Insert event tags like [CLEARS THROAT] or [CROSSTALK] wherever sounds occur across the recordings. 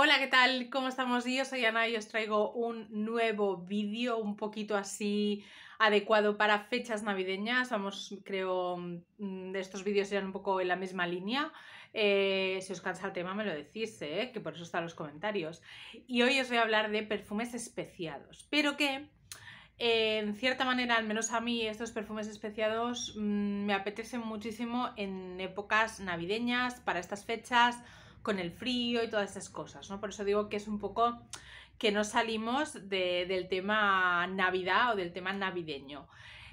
Hola, ¿qué tal? ¿Cómo estamos? Yo soy Ana y os traigo un nuevo vídeo un poquito así adecuado para fechas navideñas. Vamos, creo, mm, de estos vídeos serán un poco en la misma línea. Eh, si os cansa el tema me lo decís, ¿eh? que por eso están los comentarios. Y hoy os voy a hablar de perfumes especiados, pero que eh, en cierta manera, al menos a mí, estos perfumes especiados mm, me apetecen muchísimo en épocas navideñas, para estas fechas con el frío y todas esas cosas, ¿no? Por eso digo que es un poco que no salimos del tema Navidad o del tema navideño.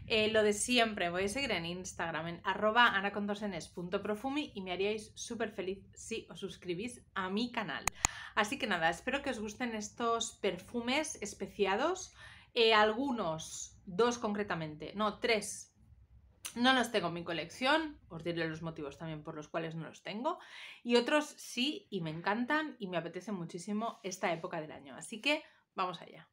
Eh, lo de siempre, voy a seguir en Instagram, en arroba anacondosenes.profumi y me haríais súper feliz si os suscribís a mi canal. Así que nada, espero que os gusten estos perfumes especiados. Eh, algunos, dos concretamente, no, tres no los tengo en mi colección, os diré los motivos también por los cuales no los tengo. Y otros sí, y me encantan y me apetece muchísimo esta época del año. Así que vamos allá.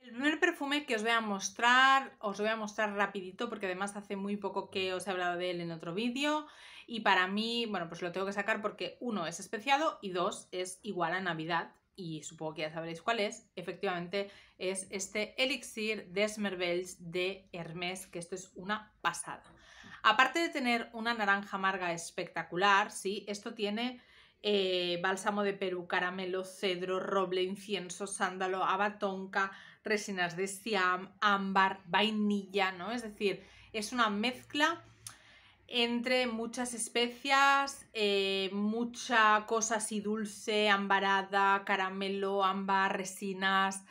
El primer perfume que os voy a mostrar, os lo voy a mostrar rapidito porque además hace muy poco que os he hablado de él en otro vídeo y para mí, bueno, pues lo tengo que sacar porque uno es especiado y dos es igual a Navidad y supongo que ya sabréis cuál es, efectivamente es este elixir de Smervels de Hermes, que esto es una pasada. Aparte de tener una naranja amarga espectacular, sí, esto tiene eh, bálsamo de Perú, caramelo, cedro, roble, incienso, sándalo, abatonca, resinas de Siam, ámbar, vainilla, ¿no? Es decir, es una mezcla entre muchas especias, eh, mucha cosa así dulce, ambarada, caramelo, ámbar, resinas.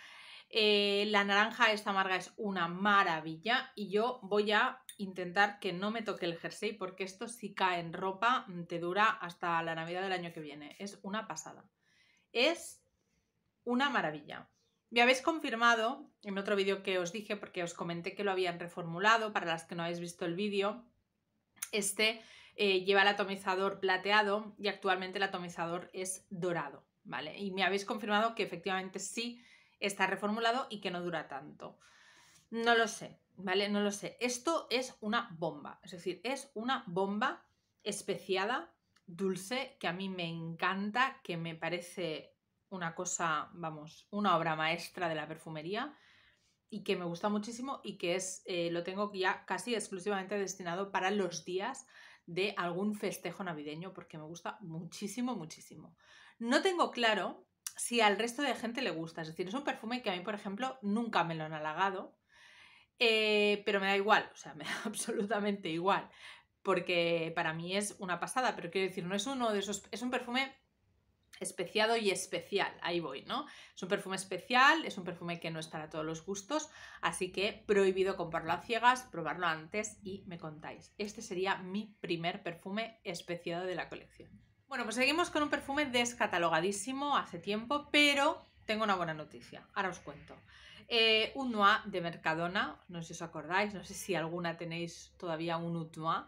Eh, la naranja esta amarga es una maravilla y yo voy a intentar que no me toque el jersey porque esto si cae en ropa mm, te dura hasta la Navidad del año que viene. Es una pasada. Es una maravilla. Me habéis confirmado en otro vídeo que os dije porque os comenté que lo habían reformulado para las que no habéis visto el vídeo este eh, lleva el atomizador plateado y actualmente el atomizador es dorado, ¿vale? Y me habéis confirmado que efectivamente sí está reformulado y que no dura tanto. No lo sé, ¿vale? No lo sé. Esto es una bomba, es decir, es una bomba especiada, dulce, que a mí me encanta, que me parece una cosa, vamos, una obra maestra de la perfumería y que me gusta muchísimo y que es, eh, lo tengo ya casi exclusivamente destinado para los días de algún festejo navideño porque me gusta muchísimo, muchísimo. No tengo claro si al resto de gente le gusta, es decir, es un perfume que a mí, por ejemplo, nunca me lo han halagado, eh, pero me da igual, o sea, [LAUGHS] me da absolutamente igual, porque para mí es una pasada, pero quiero decir, no es uno de esos, es un perfume especiado y especial, ahí voy, ¿no? Es un perfume especial, es un perfume que no está a todos los gustos, así que prohibido comprarlo a ciegas, probarlo antes y me contáis. Este sería mi primer perfume especiado de la colección. Bueno, pues seguimos con un perfume descatalogadísimo hace tiempo, pero tengo una buena noticia, ahora os cuento. Eh, un noir de Mercadona, no sé si os acordáis, no sé si alguna tenéis todavía un noir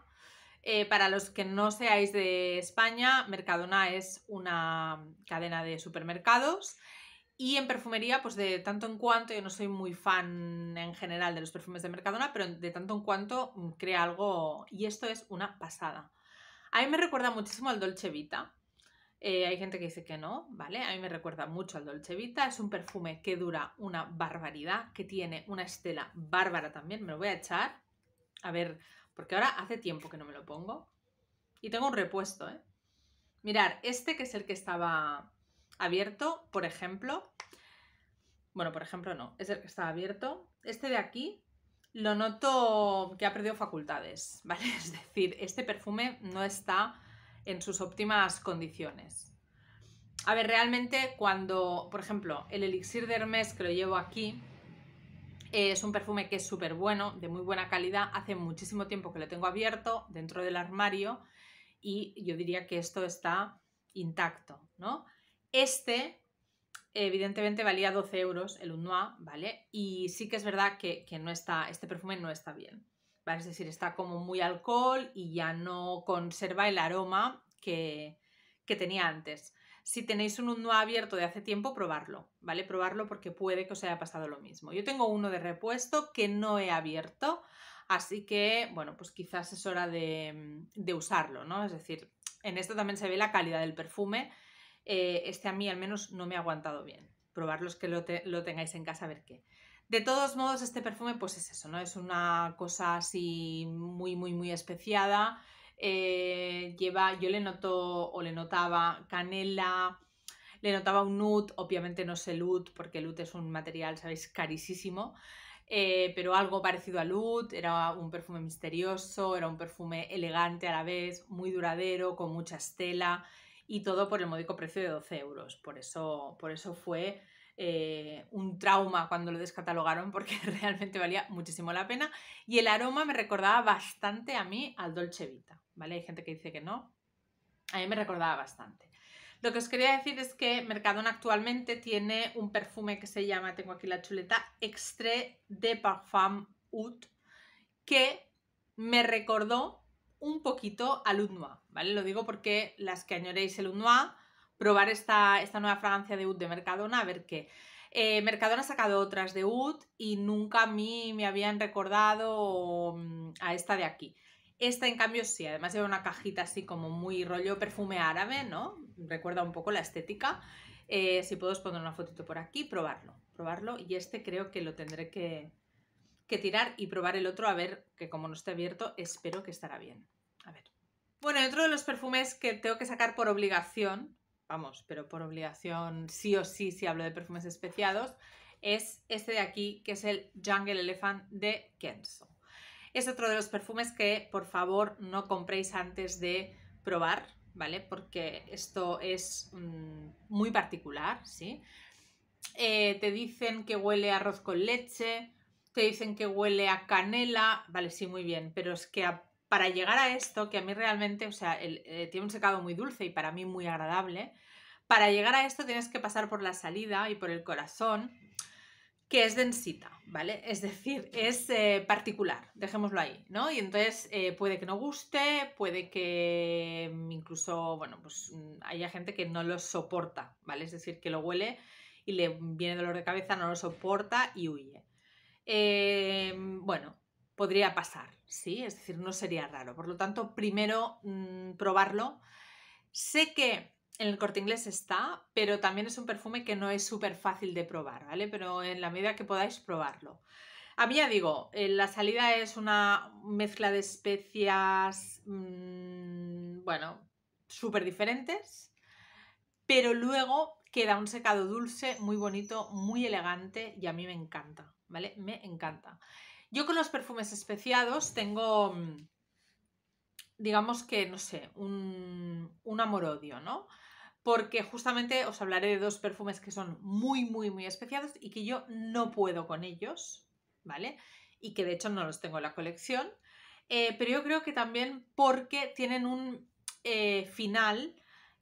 eh, para los que no seáis de España, Mercadona es una cadena de supermercados. Y en perfumería, pues de tanto en cuanto, yo no soy muy fan en general de los perfumes de Mercadona, pero de tanto en cuanto mm, crea algo, y esto es una pasada. A mí me recuerda muchísimo al Dolce Vita. Eh, hay gente que dice que no, ¿vale? A mí me recuerda mucho al Dolce Vita. Es un perfume que dura una barbaridad, que tiene una estela bárbara también. Me lo voy a echar. A ver porque ahora hace tiempo que no me lo pongo. Y tengo un repuesto, ¿eh? Mirar, este que es el que estaba abierto, por ejemplo. Bueno, por ejemplo no, es el que estaba abierto. Este de aquí lo noto que ha perdido facultades, [LAUGHS] ¿vale? Es decir, este perfume no está en sus óptimas condiciones. A ver, realmente cuando, por ejemplo, el elixir de Hermes que lo llevo aquí, eh, es un perfume que es súper bueno, de muy buena calidad. Hace muchísimo tiempo que lo tengo abierto dentro del armario y yo diría que esto está intacto, ¿no? Este, evidentemente, valía 12 euros, el Unois, ¿vale? Y sí que es verdad que, no está, este perfume no está bien, Es decir, está como muy alcohol y ya no conserva el aroma que, que tenía antes si tenéis un no abierto de hace tiempo, probarlo, ¿vale? Probarlo porque puede que os haya pasado lo mismo. Yo tengo uno de repuesto que no he abierto, así que, bueno, pues quizás es hora de, mm, de usarlo, ¿no? Es decir, en esto también se ve la calidad del perfume. Eh, este a mí al menos no me ha aguantado bien. Probarlos que lo, lo tengáis en casa a ver qué. De todos modos, este perfume, pues es eso, ¿no? Es una cosa así muy, muy, muy especiada. Eh, lleva, yo le noto o le notaba canela, le notaba un nude, obviamente no sé lut, porque lut es un material, sabéis, carísimo, eh, pero algo parecido a lut, era un perfume misterioso, era un perfume elegante a la vez, muy duradero, con mucha estela y todo por el módico precio de 12 euros. Por eso, por eso fue eh, un trauma cuando lo descatalogaron porque [LAUGHS] realmente valía muchísimo la pena y el aroma me recordaba bastante a mí al Dolce Vita. ¿vale? Hay gente que dice que no. A mí me recordaba bastante. Lo que os quería decir es que Mercadona actualmente tiene un perfume que se llama, tengo aquí la chuleta, Extrait de Parfum Oud, que me recordó un poquito al Oud Noir, ¿vale? Lo digo porque las que añoréis el Oud probar esta, nueva fragancia de Oud de Mercadona, a ver qué. Eh, Mercadona ha sacado otras de Oud y nunca a mí me habían recordado mm, a esta de aquí. Esta, en cambio, sí, además lleva una cajita así como muy rollo perfume árabe, ¿no? Recuerda un poco la estética. Eh, si puedo os poner una fotito por aquí, probarlo, probarlo. Y este creo que lo tendré que, tirar y probar el otro, a ver, que como no está abierto, espero que estará bien. A ver. Bueno, otro de los perfumes que tengo que sacar por obligación, vamos, pero por obligación sí o sí, si hablo de perfumes especiados, es este de aquí, que es el Jungle Elephant de Kenzo. Es otro de los perfumes que por favor no compréis antes de probar, ¿vale? Porque esto es mm, muy particular, ¿sí? Eh, te dicen que huele a arroz con leche, te dicen que huele a canela, vale, sí, muy bien, pero es que para llegar a esto, que a mí realmente, o sea, eh, tiene un secado muy dulce y para mí muy agradable, para llegar a esto tienes que pasar por la salida y por el corazón, que es densita, ¿vale? Es decir, es eh, particular, dejémoslo ahí, ¿no? Y entonces eh, puede que no guste, puede que mm, incluso, bueno, pues mm, haya gente que no lo soporta, ¿vale? Es decir, que lo huele y le viene dolor de cabeza, no lo soporta y huye. Em, bueno, podría pasar, ¿sí? Es decir, no sería raro. Por lo tanto, primero mm, probarlo. Sé que en el corte inglés está, pero también es un perfume que no es súper fácil de probar, ¿vale? Pero en la medida que podáis probarlo. A mí ya digo, eh, la salida es una mezcla de especias, mm, bueno, súper diferentes, pero luego queda un secado dulce muy bonito, muy elegante y a mí me encanta, ¿vale? Me encanta. Yo con los perfumes especiados tengo, mm, digamos que, no sé, un, un amor-odio, ¿no? porque justamente os hablaré de dos perfumes que son muy, muy, muy especiados y que yo no puedo con ellos, ¿vale? Y que de hecho no los tengo en la colección, eh, pero yo creo que también porque tienen un eh, final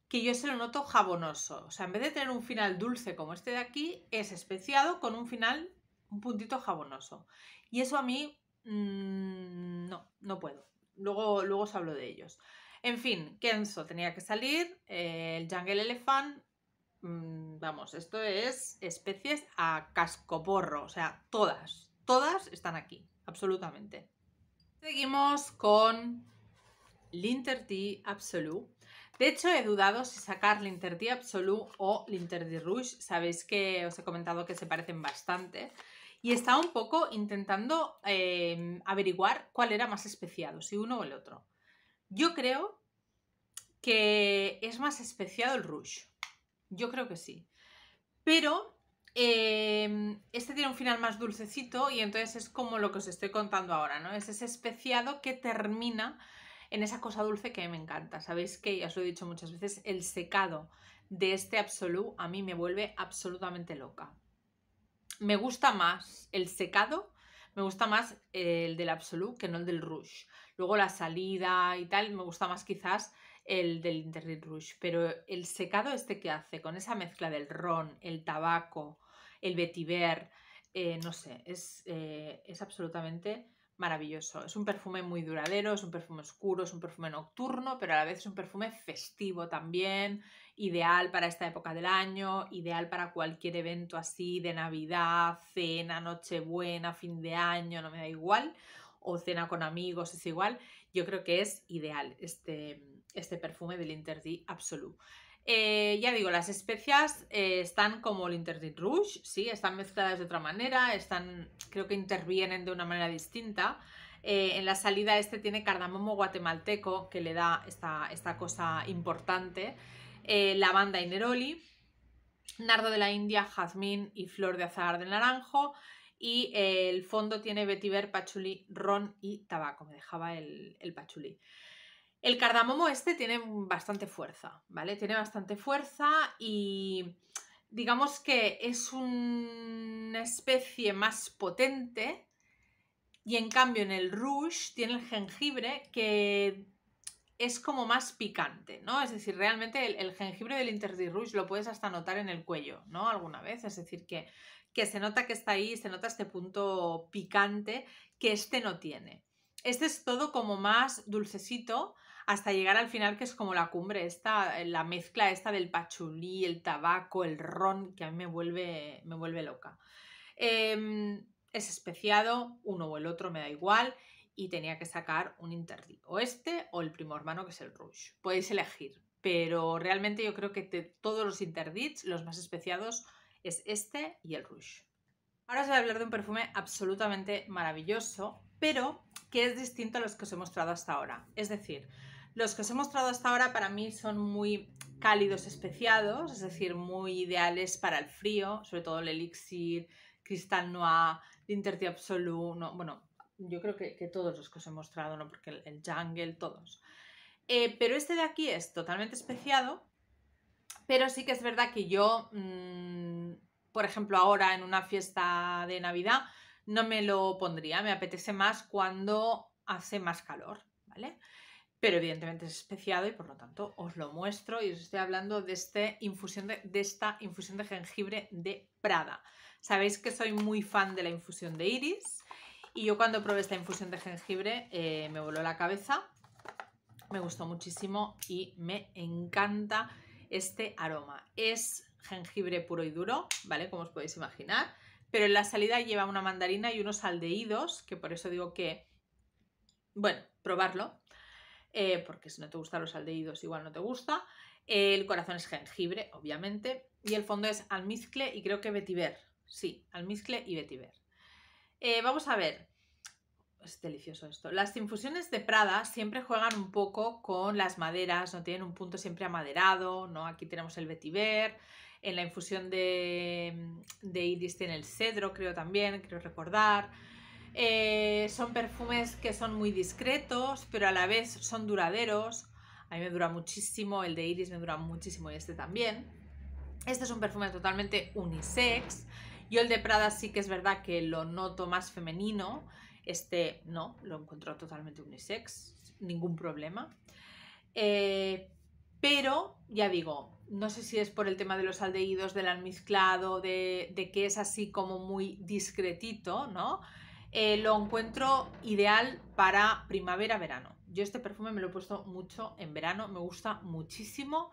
que yo se lo noto jabonoso. O sea, en vez de tener un final dulce como este de aquí, es especiado con un final, un puntito jabonoso. Y eso a mí, mm, no, no puedo. Luego, luego os hablo de ellos. En fin, Kenzo tenía que salir, eh, el Jungle Elephant, mm, vamos, esto es especies a cascoporro, o sea, todas, todas están aquí, absolutamente. Seguimos con L'Interdi Absolu. De hecho, he dudado si sacar L'Interdi Absolu o L'Interdi Rouge. Sabéis que os he comentado que se parecen bastante. Y estaba un poco intentando eh, averiguar cuál era más especiado, si uno o el otro. Yo creo que es más especiado el Rush. Yo creo que sí. Pero eh, este tiene un final más dulcecito y entonces es como lo que os estoy contando ahora, ¿no? Es ese especiado que termina en esa cosa dulce que me encanta. Sabéis que, ya os lo he dicho muchas veces, el secado de este absolú a mí me vuelve absolutamente loca. Me gusta más el secado, me gusta más el del absolú que no el del rouge. Luego la salida y tal, me gusta más quizás el del Internet Rouge, pero el secado este que hace con esa mezcla del ron, el tabaco, el vetiver, eh, no sé, es, eh, es absolutamente maravilloso. Es un perfume muy duradero, es un perfume oscuro, es un perfume nocturno, pero a la vez es un perfume festivo también, ideal para esta época del año, ideal para cualquier evento así de Navidad, cena, Nochebuena, fin de año, no me da igual o cena con amigos, es igual, yo creo que es ideal este, este perfume del Interdit Absolu. Eh, ya digo, las especias eh, están como el Interdit Rouge, sí, están mezcladas de otra manera, están, creo que intervienen de una manera distinta. Eh, en la salida este tiene cardamomo guatemalteco, que le da esta, esta cosa importante, lavanda y neroli, nardo de la India, jazmín y flor de azahar de naranjo, y el fondo tiene vetiver, pachulí, ron y tabaco. Me dejaba el, el pachulí. El cardamomo este tiene bastante fuerza, ¿vale? Tiene bastante fuerza y digamos que es una especie más potente y en cambio en el rouge tiene el jengibre que es como más picante, ¿no? Es decir, realmente el, jengibre del interdit Rouge lo puedes hasta notar en el cuello, ¿no? Alguna vez, es decir, que, que se nota que está ahí, se nota este punto picante que este no tiene. Este es todo como más dulcecito hasta llegar al final que es como la cumbre, esta, la mezcla esta del pachulí, el tabaco, el ron, que a mí me vuelve, me vuelve loca. Em, es especiado, uno o el otro me da igual, y tenía que sacar un interdit. o este o el primo hermano que es el Rouge. Podéis elegir, pero realmente yo creo que todos los interdits, los más especiados, es este y el Rouge. Ahora os voy a hablar de un perfume absolutamente maravilloso, pero que es distinto a los que os he mostrado hasta ahora. Es decir, los que os he mostrado hasta ahora para mí son muy cálidos especiados, es decir, muy ideales para el frío, sobre todo el Elixir, Cristal Noir, Linterti Absolu, bueno, yo creo que, todos los que os he mostrado, ¿no? Porque el, Jungle, todos. Eh, pero este de aquí es totalmente especiado, pero sí que es verdad que yo mm, por ejemplo, ahora en una fiesta de Navidad, no me lo pondría. Me apetece más cuando hace más calor, ¿vale? Pero evidentemente es especiado y por lo tanto os lo muestro y os estoy hablando de, este infusión de, esta infusión de jengibre de Prada. Sabéis que soy muy fan de la infusión de iris y yo cuando probé esta infusión de jengibre eh, me voló la cabeza, me gustó muchísimo y me encanta este aroma. Es jengibre puro y duro, ¿vale? Como os podéis imaginar. Pero en la salida lleva una mandarina y unos aldeídos, que por eso digo que, bueno, probarlo, eh, porque si no te gustan los aldeídos, igual no te gusta. El corazón es jengibre, obviamente, y el fondo es almizcle y creo que vetiver. Sí, almizcle y vetiver. Eh, vamos a ver, es delicioso esto. Las infusiones de Prada siempre juegan un poco con las maderas, no tienen un punto siempre amaderado, ¿no? Aquí tenemos el vetiver, en la infusión de, de Iris tiene el cedro, creo también, creo recordar. Eh, son perfumes que son muy discretos, pero a la vez son duraderos. A mí me dura muchísimo, el de Iris me dura muchísimo y este también. Este es un perfume totalmente unisex. Yo el de Prada sí que es verdad que lo noto más femenino. Este no, lo encuentro totalmente unisex, ningún problema. Eh, pero, ya digo, no sé si es por el tema de los aldeídos, del almizclado, de, de que es así como muy discretito, ¿no? Eh, lo encuentro ideal para primavera-verano. Yo este perfume me lo he puesto mucho en verano, me gusta muchísimo,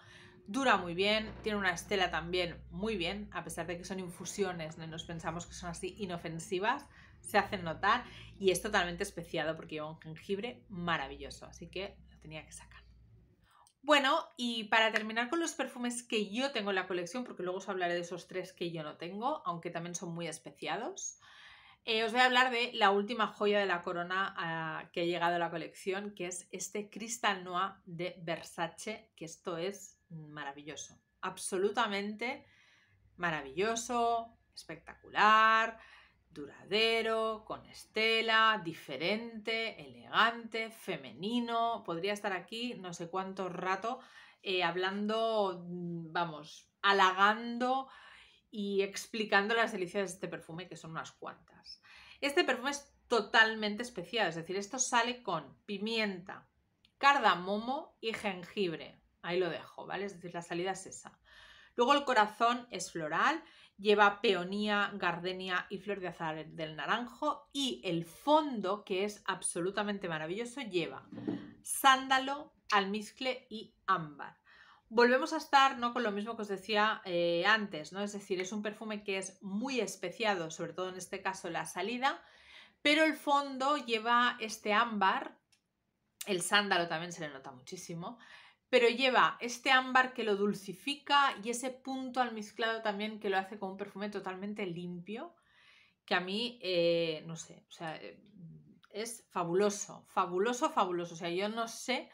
dura muy bien, tiene una estela también muy bien, a pesar de que son infusiones, ¿no? nos pensamos que son así inofensivas, se hacen notar y es totalmente especiado porque lleva un jengibre maravilloso, así que lo tenía que sacar. Bueno, y para terminar con los perfumes que yo tengo en la colección, porque luego os hablaré de esos tres que yo no tengo, aunque también son muy especiados, eh, os voy a hablar de la última joya de la corona ah, que ha llegado a la colección, que es este Cristal Noir de Versace, que esto es maravilloso, absolutamente maravilloso, espectacular, duradero, con estela, diferente, elegante, femenino. Podría estar aquí no sé cuánto rato eh, hablando, mm, vamos, halagando y explicando las delicias de este perfume, que son unas cuantas. Este perfume es totalmente especial, es decir, esto sale con pimienta, cardamomo y jengibre. Ahí lo dejo, ¿vale? Es decir, la salida es esa. Luego el corazón es floral lleva peonía, gardenia y flor de azahar del naranjo y el fondo, que es absolutamente maravilloso, lleva sándalo, almizcle y ámbar. Volvemos a estar ¿no? con lo mismo que os decía eh, antes, ¿no? es decir, es un perfume que es muy especiado, sobre todo en este caso la salida, pero el fondo lleva este ámbar, el sándalo también se le nota muchísimo, pero lleva este ámbar que lo dulcifica y ese punto almizclado también que lo hace con un perfume totalmente limpio, que a mí, eh, no sé, o sea, eh, es fabuloso, fabuloso, fabuloso. O sea, yo no sé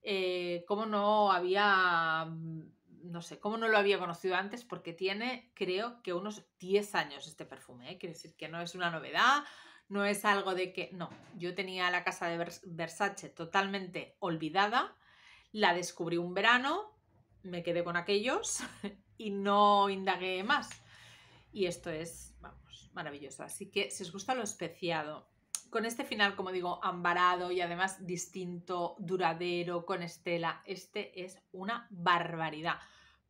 eh, cómo no había, mm, no sé, cómo no lo había conocido antes, porque tiene, creo que unos 10 años este perfume, ¿eh? quiere decir que no es una novedad. No es algo de que, no, yo tenía la casa de Versace totalmente olvidada, la descubrí un verano, me quedé con aquellos [LAUGHS] y no indagué más. Y esto es, vamos, maravilloso. Así que si os gusta lo especiado, con este final, como digo, ambarado y además distinto, duradero, con estela, este es una barbaridad.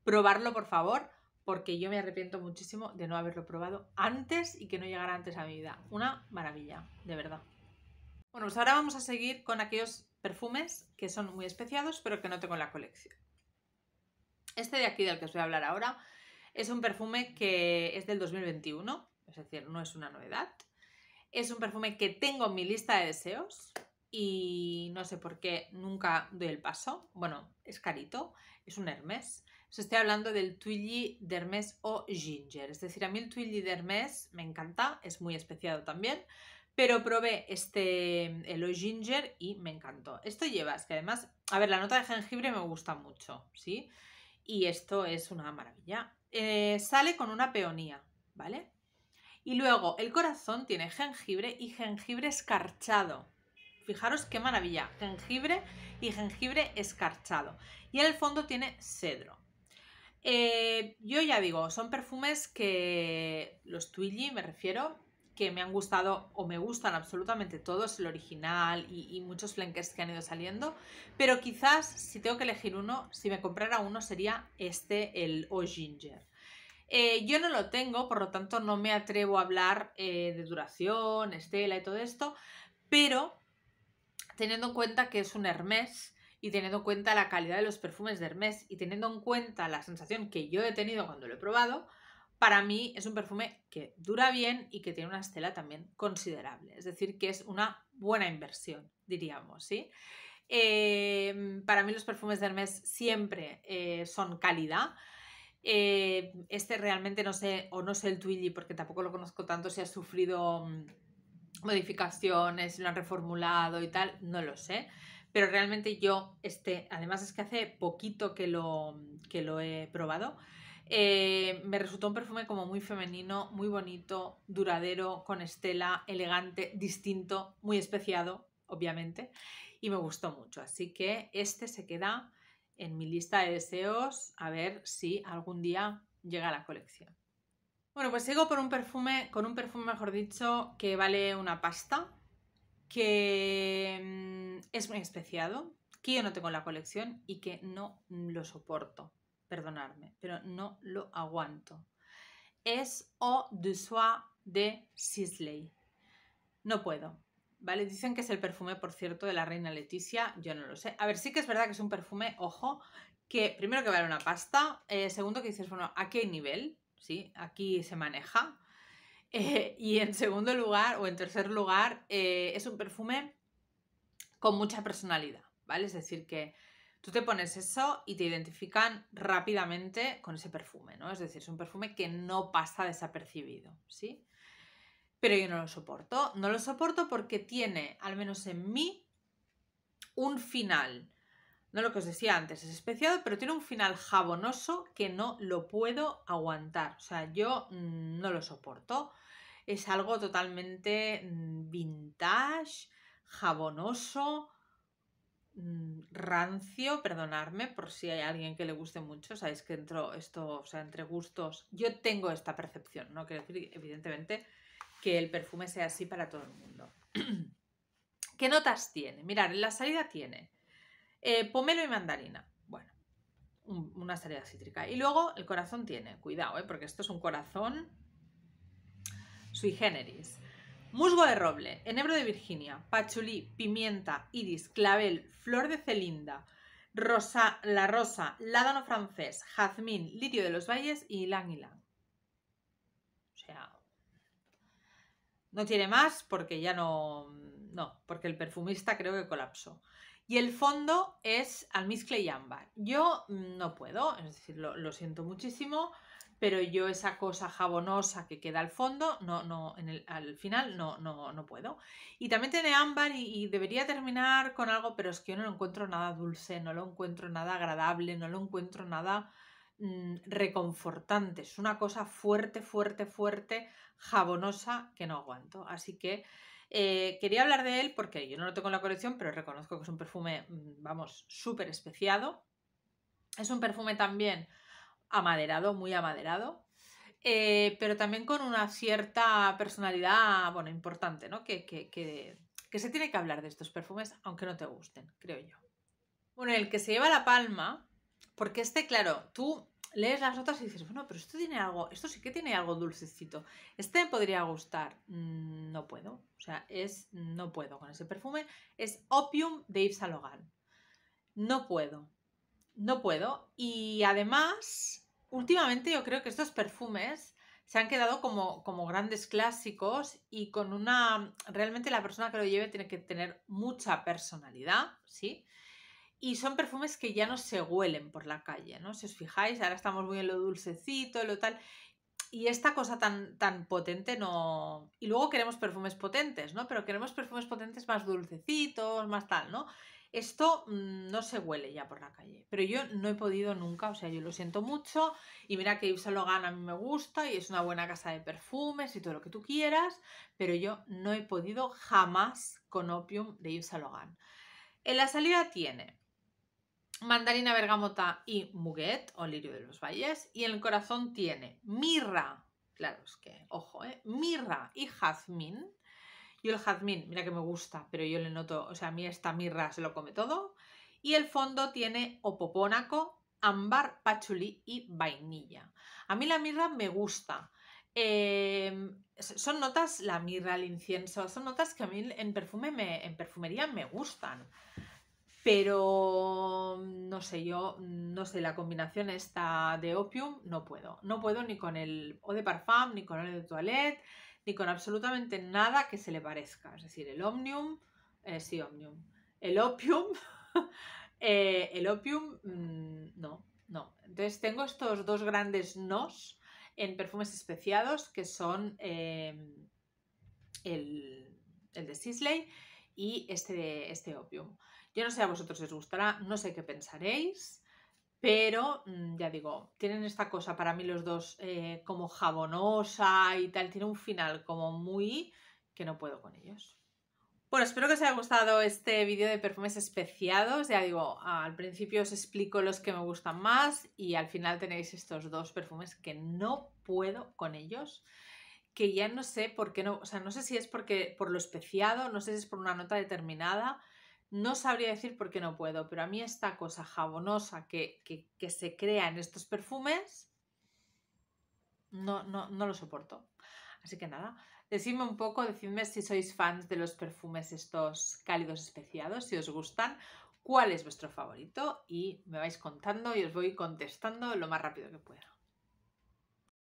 Probarlo, por favor, porque yo me arrepiento muchísimo de no haberlo probado antes y que no llegara antes a mi vida. Una maravilla, de verdad. Bueno, pues ahora vamos a seguir con aquellos perfumes que son muy especiados, pero que no tengo en la colección. Este de aquí del que os voy a hablar ahora es un perfume que es del 2021, es decir, no es una novedad. Es un perfume que tengo en mi lista de deseos y no sé por qué nunca doy el paso. Bueno, es carito, es un Hermes. Os estoy hablando del Twilly de o Ginger. Es decir, a mí el Twilly de me encanta, es muy especiado también, pero probé este em, Ginger y me encantó. Esto llevas, que además, a ver, la nota de jengibre me gusta mucho, ¿sí? Y esto es una maravilla. Eh, sale con una peonía, ¿vale? Y luego el corazón tiene jengibre y jengibre escarchado. Fijaros qué maravilla, jengibre y jengibre escarchado. Y en el fondo tiene cedro. Eh, yo ya digo, son perfumes que los Twilly, me refiero, que me han gustado o me gustan absolutamente todos, el original y, muchos flankers que han ido saliendo, pero quizás si tengo que elegir uno, si me comprara uno sería este, el O Ginger. Eh, yo no lo tengo, por lo tanto no me atrevo a hablar eh, de duración, estela y todo esto, pero teniendo en cuenta que es un Hermes y teniendo en cuenta la calidad de los perfumes de Hermes y teniendo en cuenta la sensación que yo he tenido cuando lo he probado, para mí es un perfume que dura bien y que tiene una estela también considerable. Es decir, que es una buena inversión, diríamos, ¿sí? Eh, para mí los perfumes de Hermes siempre eh, son calidad. Eh, este realmente no sé, o no sé el Twilly, porque tampoco lo conozco tanto, si ha sufrido mm, modificaciones, si lo han reformulado y tal, no lo sé. Pero realmente yo, este, además es que hace poquito que lo, que lo he probado, eh, me resultó un perfume como muy femenino, muy bonito, duradero, con estela, elegante, distinto, muy especiado, obviamente, y me gustó mucho. Así que este se queda en mi lista de deseos a ver si algún día llega a la colección. Bueno, pues sigo por un perfume, con un perfume, mejor dicho, que vale una pasta, que mm, es muy especiado, que yo no tengo en la colección y que no lo soporto perdonarme, pero no lo aguanto. Es Eau de Soie de Sisley. No puedo. ¿Vale? Dicen que es el perfume, por cierto, de la reina Leticia. Yo no lo sé. A ver, sí que es verdad que es un perfume, ojo, que primero que vale una pasta. Eh, segundo que dices, bueno, ¿a qué nivel? ¿Sí? Aquí se maneja. Eh, y en segundo lugar, o en tercer lugar, eh, es un perfume con mucha personalidad, ¿vale? Es decir, que Tú te pones eso y te identifican rápidamente con ese perfume, ¿no? Es decir, es un perfume que no pasa desapercibido, ¿sí? Pero yo no lo soporto. No lo soporto porque tiene, al menos en mí, un final. No lo que os decía antes, es especiado, pero tiene un final jabonoso que no lo puedo aguantar. O sea, yo mm, no lo soporto. Es algo totalmente mm, vintage, jabonoso Mm, rancio, perdonarme por si hay alguien que le guste mucho, sabéis que entro esto, o sea, entre gustos, yo tengo esta percepción, no quiero decir evidentemente que el perfume sea así para todo el mundo. [CLEARS THROAT] ¿Qué notas tiene? Mirad, la salida tiene eh, pomelo y mandarina, bueno, una salida cítrica. Y luego el corazón tiene, cuidado, ¿eh? porque esto es un corazón sui generis. Musgo de roble, enebro de Virginia, pachulí, pimienta, iris, clavel, flor de celinda, rosa, la rosa, ládano francés, jazmín, litio de los valles y ylang ylang. O sea, no tiene más porque ya no... No, porque el perfumista creo que colapsó. Y el fondo es almizcle y ámbar. Yo mm, no puedo, es decir, lo siento muchísimo pero yo esa cosa jabonosa que queda al fondo, no, no, en el, al final no, no, no puedo. Y también tiene ámbar y, debería terminar con algo, pero es que yo no lo encuentro nada dulce, no lo encuentro nada agradable, no lo encuentro nada mm, reconfortante. Es una cosa fuerte, fuerte, fuerte, jabonosa que no aguanto. Así que... Eh, quería hablar de él porque yo no lo tengo en la colección, pero reconozco que es un perfume, mm, vamos, súper especiado. Es un perfume también amaderado, muy amaderado, eh, pero también con una cierta personalidad, bueno, importante, ¿no? Que, se tiene que hablar de estos perfumes, aunque no te gusten, creo yo. Bueno, el que se lleva la palma, porque este, claro, tú lees las notas y dices, bueno, pero esto tiene algo, esto sí que tiene algo dulcecito. Este me podría gustar. Mm, no puedo, o sea, es, no puedo con ese perfume. Es Opium de Yves Saint No puedo no puedo. Y además, últimamente yo creo que estos perfumes se han quedado como, como grandes clásicos y con una... Realmente la persona que lo lleve tiene que tener mucha personalidad, ¿sí? Y son perfumes que ya no se huelen por la calle, ¿no? Si os fijáis, ahora estamos muy en lo dulcecito, lo tal. Y esta cosa tan, tan potente no... Y luego queremos perfumes potentes, ¿no? Pero queremos perfumes potentes más dulcecitos, más tal, ¿no? Esto mm, no se huele ya por la calle, pero yo no he podido nunca, o sea, yo lo siento mucho y mira que Yves Saint a mí me gusta y es una buena casa de perfumes y todo lo que tú quieras, pero yo no he podido jamás con Opium de Yves Saint En la salida tiene mandarina bergamota y muguet o lirio de los valles y en el corazón tiene mirra, claro es que, ojo, eh, mirra y jazmín yo el jazmín, mira que me gusta, pero yo le noto, o sea, a mí esta mirra se lo come todo. Y el fondo tiene opopónaco, ámbar, pachulí y vainilla. A mí la mirra me gusta. Em, son notas, la mirra, el incienso, son notas que a mí en, perfume me, en perfumería me gustan. Pero no sé, yo no sé, la combinación esta de opium no puedo. No puedo ni con el o de parfum, ni con el de toilette, ni con absolutamente nada que se le parezca. Es decir, el omnium, eh, sí, omnium, el opium, [LAUGHS] eh, el opium, mm, no, no. Entonces tengo estos dos grandes nos en perfumes especiados que son em, el, de Sisley y este, este opium. Yo no sé a vosotros os gustará, no sé qué pensaréis. Pero, mm, ya digo, tienen esta cosa para mí los dos eh, como jabonosa y tal. Tiene un final como muy que no puedo con ellos. Bueno, espero que os haya gustado este vídeo de perfumes especiados. Ya digo, al principio os explico los que me gustan más y al final tenéis estos dos perfumes que no puedo con ellos que ya no sé por qué no, o sea, no sé si es porque por lo especiado, no sé si es por una nota determinada, no sabría decir por qué no puedo, pero a mí esta cosa jabonosa que, que, se crea en estos perfumes, no, no, no lo soporto. Así que nada, decidme un poco, decidme si sois fans de los perfumes estos cálidos especiados, si os gustan, cuál es vuestro favorito y me vais contando y os voy contestando lo más rápido que pueda.